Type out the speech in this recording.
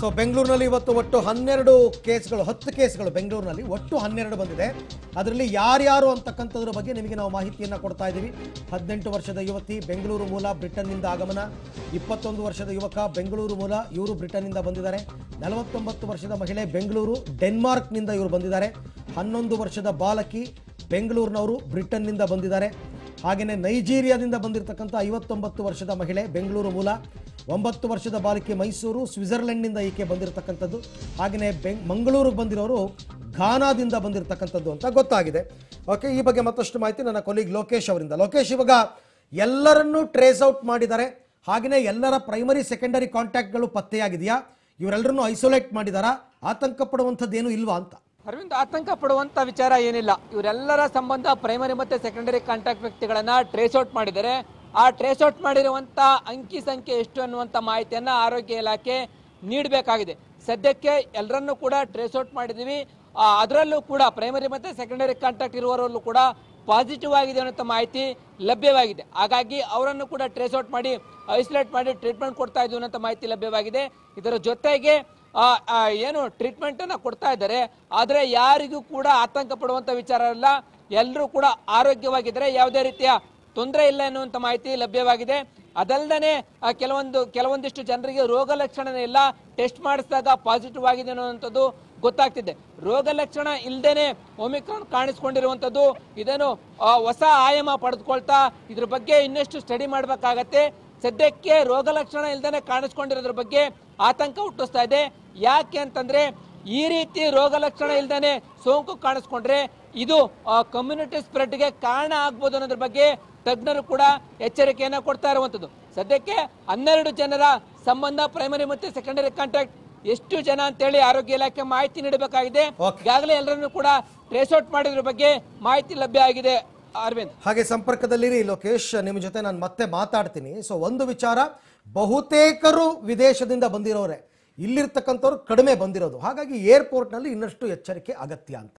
so ಬೆಂಗಳೂರಿನಲ್ಲಿ ಇವತ್ತು ಒಟ್ಟು ಹನ್ನೆರಡು ಕೇಸ್ಗಳು ಹತ್ತು ಕೇಸ್ಗಳು ಬೆಂಗಳೂರಿನಲ್ಲಿ ಒಟ್ಟು ಹನ್ನೆರಡು ಬಂದಿದೆ ಅದರಲ್ಲಿ ಯಾರ್ಯಾರು ಅಂತಕ್ಕಂಥದ್ರ ಬಗ್ಗೆ ನಿಮಗೆ ನಾವು ಮಾಹಿತಿಯನ್ನು ಕೊಡ್ತಾ ಇದ್ದೀವಿ ಹದಿನೆಂಟು ವರ್ಷದ ಯುವತಿ ಬೆಂಗಳೂರು ಮೂಲ ಬ್ರಿಟನ್ನಿಂದ ಆಗಮನ ಇಪ್ಪತ್ತೊಂದು ವರ್ಷದ ಯುವಕ ಬೆಂಗಳೂರು ಮೂಲ ಇವರು ಬ್ರಿಟನ್ನಿಂದ ಬಂದಿದ್ದಾರೆ ನಲವತ್ತೊಂಬತ್ತು ವರ್ಷದ ಮಹಿಳೆ ಬೆಂಗಳೂರು ಡೆನ್ಮಾರ್ಕ್ನಿಂದ ಇವರು ಬಂದಿದ್ದಾರೆ ಹನ್ನೊಂದು ವರ್ಷದ ಬಾಲಕಿ ಬೆಂಗಳೂರಿನವರು ಬ್ರಿಟನ್ನಿಂದ ಬಂದಿದ್ದಾರೆ ಹಾಗೆಯೇ ನೈಜೀರಿಯಾದಿಂದ ಬಂದಿರತಕ್ಕಂಥ ಐವತ್ತೊಂಬತ್ತು ವರ್ಷದ ಮಹಿಳೆ ಬೆಂಗಳೂರು ಮೂಲ ಒಂಬತ್ತು ವರ್ಷದ ಬಾಲಕಿ ಮೈಸೂರು ಸ್ವಿಟ್ಜರ್ಲೆಂಡ್ನಿಂದ ಈಕೆ ಬಂದಿರತಕ್ಕಂಥದ್ದು ಹಾಗೆಯೇ ಬೆಂಗ್ ಮಂಗಳೂರಿಗೆ ಬಂದಿರೋರು ಘಾನಾದಿಂದ ಬಂದಿರತಕ್ಕಂಥದ್ದು ಅಂತ ಗೊತ್ತಾಗಿದೆ ಓಕೆ ಈ ಬಗ್ಗೆ ಮತ್ತಷ್ಟು ಮಾಹಿತಿ ನನ್ನ ಕೊಲೀಗ್ ಲೋಕೇಶ್ ಅವರಿಂದ ಲೋಕೇಶ್ ಇವಾಗ ಎಲ್ಲರನ್ನೂ ಟ್ರೇಸ್ ಔಟ್ ಮಾಡಿದ್ದಾರೆ ಹಾಗೆಯೇ ಎಲ್ಲರ ಪ್ರೈಮರಿ ಸೆಕೆಂಡರಿ ಕಾಂಟ್ಯಾಕ್ಟ್ಗಳು ಪತ್ತೆಯಾಗಿದೆಯಾ ಇವರೆಲ್ಲರನ್ನೂ ಐಸೋಲೇಟ್ ಮಾಡಿದಾರಾ ಆತಂಕ ಪಡುವಂಥದ್ದೇನು ಇಲ್ವಾ ಅಂತ ಅರವಿಂದ್ ಆತಂಕ ಪಡುವಂತ ವಿಚಾರ ಏನಿಲ್ಲ ಇವರೆಲ್ಲರ ಸಂಬಂಧ ಪ್ರೈಮರಿ ಮತ್ತು ಸೆಕೆಂಡರಿ ಕಾಂಟ್ಯಾಕ್ಟ್ ವ್ಯಕ್ತಿಗಳನ್ನ ಟ್ರೇಸ್ ಔಟ್ ಮಾಡಿದರೆ ಆ ಟ್ರೇಸ್ ಔಟ್ ಮಾಡಿರುವಂಥ ಅಂಕಿ ಸಂಖ್ಯೆ ಎಷ್ಟು ಅನ್ನುವಂಥ ಮಾಹಿತಿಯನ್ನ ಆರೋಗ್ಯ ಇಲಾಖೆ ನೀಡಬೇಕಾಗಿದೆ ಸದ್ಯಕ್ಕೆ ಎಲ್ಲರನ್ನೂ ಕೂಡ ಟ್ರೇಸ್ ಔಟ್ ಮಾಡಿದ್ದೀವಿ ಅದರಲ್ಲೂ ಕೂಡ ಪ್ರೈಮರಿ ಮತ್ತು ಸೆಕೆಂಡರಿ ಕಾಂಟ್ಯಾಕ್ಟ್ ಇರುವವರಲ್ಲೂ ಕೂಡ ಪಾಸಿಟಿವ್ ಆಗಿದೆ ಅನ್ನೋ ಮಾಹಿತಿ ಲಭ್ಯವಾಗಿದೆ ಹಾಗಾಗಿ ಅವರನ್ನು ಕೂಡ ಟ್ರೇಸ್ ಔಟ್ ಮಾಡಿ ಐಸೋಲೇಟ್ ಮಾಡಿ ಟ್ರೀಟ್ಮೆಂಟ್ ಕೊಡ್ತಾ ಇದ್ದೀವಿ ಅನ್ನೋ ಮಾಹಿತಿ ಲಭ್ಯವಾಗಿದೆ ಇದರ ಜೊತೆಗೆ ಏನು ಟ್ರೀಟ್ಮೆಂಟನ್ನು ಕೊಡ್ತಾ ಇದ್ದಾರೆ ಆದರೆ ಯಾರಿಗೂ ಕೂಡ ಆತಂಕ ಪಡುವಂಥ ವಿಚಾರ ಇಲ್ಲ ಎಲ್ಲರೂ ಕೂಡ ಆರೋಗ್ಯವಾಗಿದ್ದರೆ ಯಾವುದೇ ರೀತಿಯ ತೊಂದರೆ ಇಲ್ಲ ಎನ್ನುವಂಥ ಮಾಹಿತಿ ಲಭ್ಯವಾಗಿದೆ ಅದಲ್ಲದೆ ಕೆಲವೊಂದು ಕೆಲವೊಂದಿಷ್ಟು ಜನರಿಗೆ ರೋಗ ಲಕ್ಷಣ ಇಲ್ಲ ಟೆಸ್ಟ್ ಮಾಡಿಸಿದಾಗ ಪಾಸಿಟಿವ್ ಆಗಿದೆ ಅನ್ನೋವಂಥದ್ದು ಗೊತ್ತಾಗ್ತಿದೆ ರೋಗ ಲಕ್ಷಣ ಇಲ್ಲದೇನೆ ಒಮಿಕ್ರಾನ್ ಕಾಣಿಸ್ಕೊಂಡಿರುವಂಥದ್ದು ಇದನ್ನು ಹೊಸ ಆಯಾಮ ಪಡೆದುಕೊಳ್ತಾ ಇದ್ರ ಬಗ್ಗೆ ಇನ್ನಷ್ಟು ಸ್ಟಡಿ ಮಾಡಬೇಕಾಗತ್ತೆ ಸದ್ಯಕ್ಕೆ ರೋಗ ಲಕ್ಷಣ ಇಲ್ದೇ ಕಾಣಿಸ್ಕೊಂಡಿರೋದ್ರ ಬಗ್ಗೆ ಆತಂಕ ಹುಟ್ಟಿಸ್ತಾ ಇದೆ ಯಾಕೆ ಅಂತಂದ್ರೆ ಈ ರೀತಿ ರೋಗ ಲಕ್ಷಣ ಇಲ್ದೇ ಸೋಂಕು ಕಾಣಿಸ್ಕೊಂಡ್ರೆ ಇದು ಕಮ್ಯುನಿಟಿ ಸ್ಪ್ರೆಡ್ಗೆ ಕಾರಣ ಆಗ್ಬೋದು ಅನ್ನೋದ್ರ ಬಗ್ಗೆ ತಜ್ಞರು ಕೂಡ ಎಚ್ಚರಿಕೆಯನ್ನು ಕೊಡ್ತಾ ಇರುವಂಥದ್ದು ಸದ್ಯಕ್ಕೆ ಹನ್ನೆರಡು ಜನರ ಸಂಬಂಧ ಪ್ರೈಮರಿ ಮತ್ತು ಸೆಕೆಂಡರಿ ಕಾಂಟ್ಯಾಕ್ಟ್ ಎಷ್ಟು ಜನ ಅಂತೇಳಿ ಆರೋಗ್ಯ ಇಲಾಖೆ ಮಾಹಿತಿ ನೀಡಬೇಕಾಗಿದೆ ಈಗಾಗಲೇ ಎಲ್ಲರನ್ನು ಕೂಡ ಟ್ರೇಸ್ ಔಟ್ ಮಾಡಿದ್ರ ಬಗ್ಗೆ ಮಾಹಿತಿ ಲಭ್ಯ ಆಗಿದೆ ಅರವಿಂದ್ ಹಾಗೆ ಸಂಪರ್ಕದಲ್ಲಿರಿ ಲೋಕೇಶ್ ನಿಮ್ಮ ಜೊತೆ ನಾನು ಮತ್ತೆ ಮಾತಾಡ್ತೀನಿ ಸೊ ಒಂದು ವಿಚಾರ ಬಹುತೇಕರು ವಿದೇಶದಿಂದ ಬಂದಿರೋರೆ ಇಲ್ಲಿರ್ತಕ್ಕಂಥವ್ರು ಕಡಿಮೆ ಬಂದಿರೋದು ಹಾಗಾಗಿ ಏರ್ಪೋರ್ಟ್ನಲ್ಲಿ ಇನ್ನಷ್ಟು ಎಚ್ಚರಿಕೆ ಅಗತ್ಯ ಅಂತ